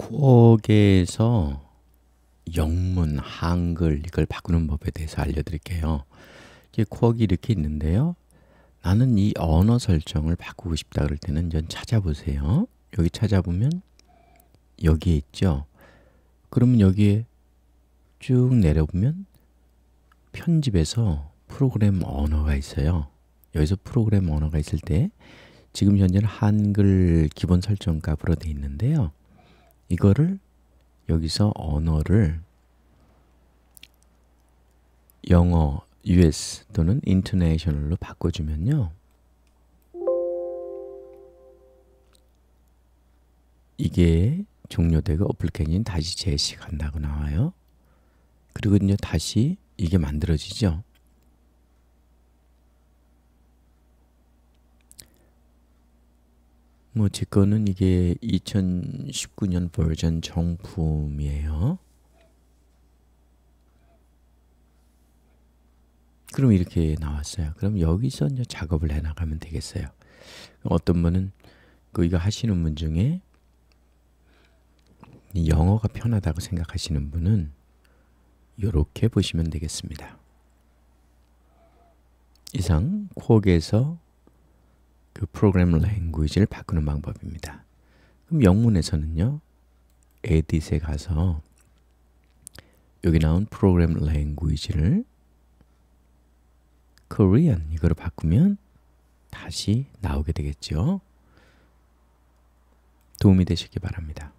코어계에서 영문, 한글 이걸 바꾸는 법에 대해서 알려드릴게요. 이게 쿼기 이렇게 있는데요. 나는 이 언어 설정을 바꾸고 싶다 그럴 때는 전 찾아보세요. 여기 찾아보면 여기에 있죠. 그러면 여기에 쭉 내려보면 편집에서 프로그램 언어가 있어요. 여기서 프로그램 언어가 있을 때 지금 현재는 한글 기본 설정 값으로 돼 있는데요. 이거를 여기서 언어를 영어 US 또는 international로 바꿔주면요. 이게 종료되고 어플리케이션 다시 제시한다고 나와요. 그리고 이제 다시 이게 만들어지죠. 뭐제 거는 이게 2019년 버전 정품이에요. 그럼 이렇게 나왔어요. 그럼 여기서 이제 작업을 해 나가면 되겠어요. 어떤 분은 그 이거 하시는 분 중에 영어가 편하다고 생각하시는 분은 이렇게 보시면 되겠습니다. 이상 콕에서 그 프로그램 랭귀지를 바꾸는 방법입니다. 그럼 영문에서는요. 에딧에 가서 여기 나온 프로그램 랭귀지를 Korean 이거로 바꾸면 다시 나오게 되겠죠. 도움이 되시기 바랍니다.